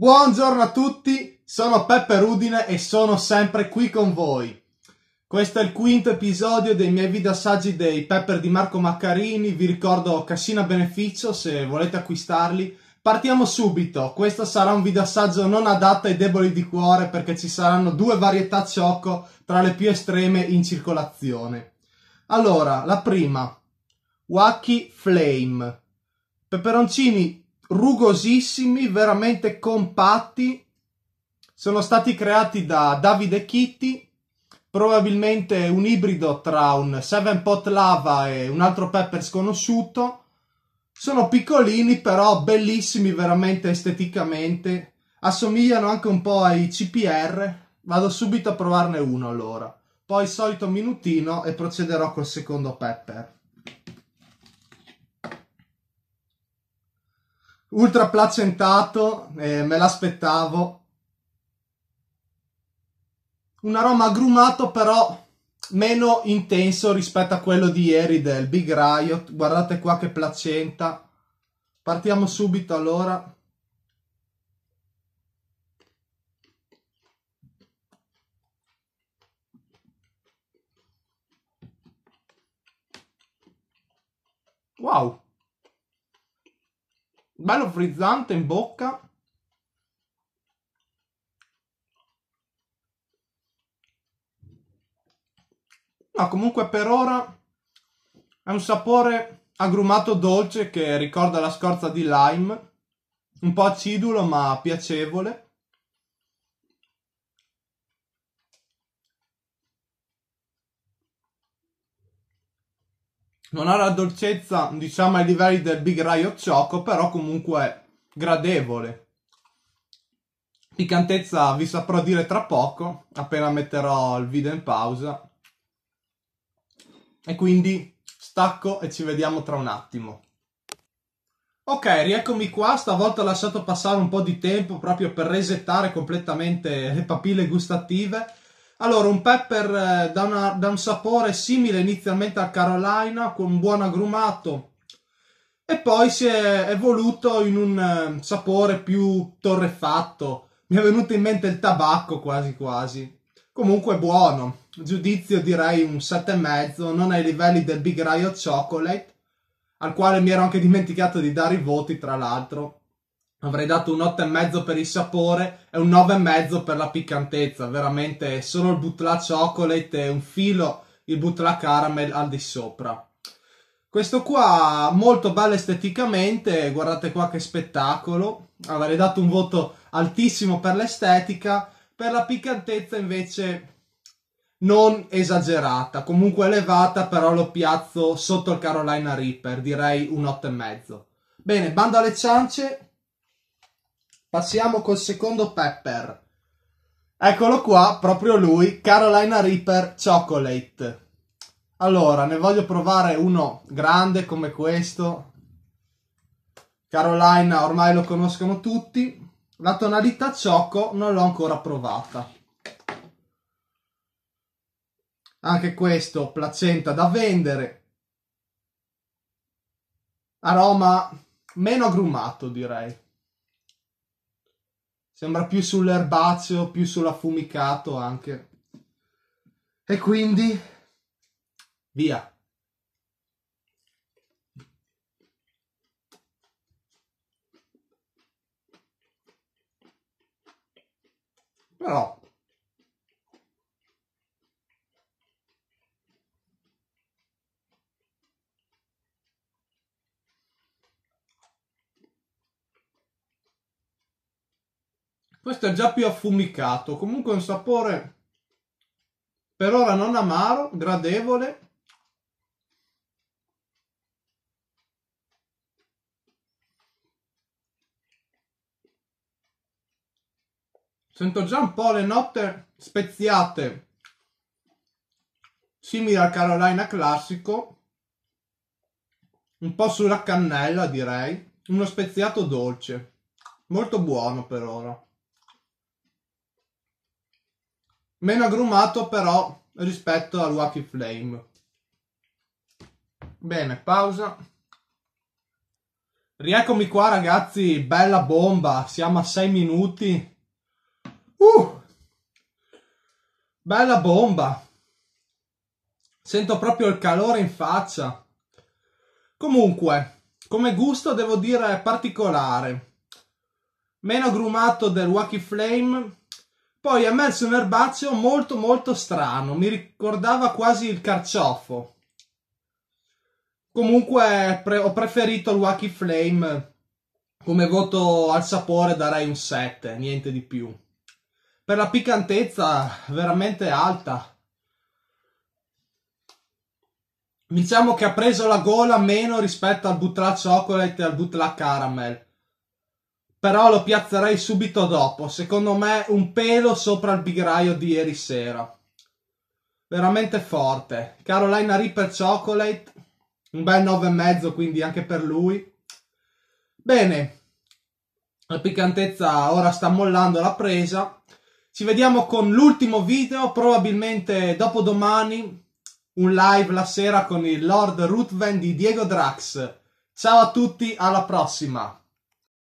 Buongiorno a tutti, sono Peppe Rudine e sono sempre qui con voi. Questo è il quinto episodio dei miei video assaggi dei Pepper di Marco Maccarini, vi ricordo Cassina Beneficio se volete acquistarli. Partiamo subito, questo sarà un video assaggio non adatto ai deboli di cuore perché ci saranno due varietà ciocco tra le più estreme in circolazione. Allora, la prima, Wacky Flame, peperoncini rugosissimi, veramente compatti. Sono stati creati da Davide Kitty, probabilmente un ibrido tra un 7 Pot Lava e un altro Pepper sconosciuto. Sono piccolini, però bellissimi veramente esteticamente. Assomigliano anche un po' ai CPR. Vado subito a provarne uno allora. Poi il solito minutino e procederò col secondo Pepper. ultra placentato, eh, me l'aspettavo. Un aroma agrumato però meno intenso rispetto a quello di ieri del Big Riot. Guardate qua che placenta. Partiamo subito allora. Wow! bello frizzante in bocca. No, comunque per ora è un sapore agrumato dolce che ricorda la scorza di lime, un po' acidulo ma piacevole. non ha la dolcezza, diciamo, ai livelli del Big Riot Choco, però comunque gradevole. Piccantezza vi saprò dire tra poco, appena metterò il video in pausa. E quindi stacco e ci vediamo tra un attimo. Ok, rieccomi qua, stavolta ho lasciato passare un po' di tempo proprio per resettare completamente le papille gustative allora, un pepper eh, da, una, da, un sapore simile inizialmente al Carolina, con un buon agrumato, e poi si è evoluto in un eh, sapore più torrefatto. Mi è venuto in mente il tabacco quasi quasi. Comunque buono. Giudizio direi un 7,5, non ai livelli del Big Riot Chocolate, al quale mi ero anche dimenticato di dare i voti, tra l'altro avrei dato un 8,5 per il sapore e un 9,5 per la piccantezza. Veramente solo il butla chocolate e un filo il butla caramel al di sopra. Questo qua molto bello esteticamente, guardate qua che spettacolo. Avrei dato un voto altissimo per l'estetica, per la piccantezza invece non esagerata, comunque elevata, però lo piazzo sotto il Carolina Reaper, direi un 8,5. Bene, bando alle ciance, Passiamo col secondo Pepper. Eccolo qua, proprio lui, Carolina Reaper Chocolate. Allora, ne voglio provare uno grande come questo. Carolina ormai lo conoscono tutti. La tonalità Choco non l'ho ancora provata. Anche questo, placenta da vendere. Aroma meno agrumato, direi. Sembra più sull'erbaceo, più sull'affumicato anche. E quindi, via. Però Questo è già più affumicato, comunque un sapore per ora non amaro, gradevole. Sento già un po' le note speziate, simili al Carolina classico, un po' sulla cannella direi, uno speziato dolce, molto buono per ora. meno agrumato però rispetto al Wacky Flame. Bene, pausa. Rieccomi qua ragazzi, bella bomba, siamo a 6 minuti. Uh! Bella bomba. Sento proprio il calore in faccia. Comunque, come gusto devo dire particolare. Meno agrumato del Wacky Flame, poi a mezzo erbaceo molto molto strano, mi ricordava quasi il carciofo. Comunque pre- ho preferito il Wacky Flame come voto al sapore darei un 7, niente di più. Per la piccantezza veramente alta. Diciamo che ha preso la gola meno rispetto al Butla Chocolate e al Butla Caramel però lo piazzerei subito dopo, secondo me un pelo sopra il bigraio di ieri sera. Veramente forte. Carolina Reaper Chocolate, un bel 9,5 quindi anche per lui. Bene, la piccantezza ora sta mollando la presa. Ci vediamo con l'ultimo video, probabilmente dopo domani, un live la sera con il Lord Ruthven di Diego Drax. Ciao a tutti, alla prossima!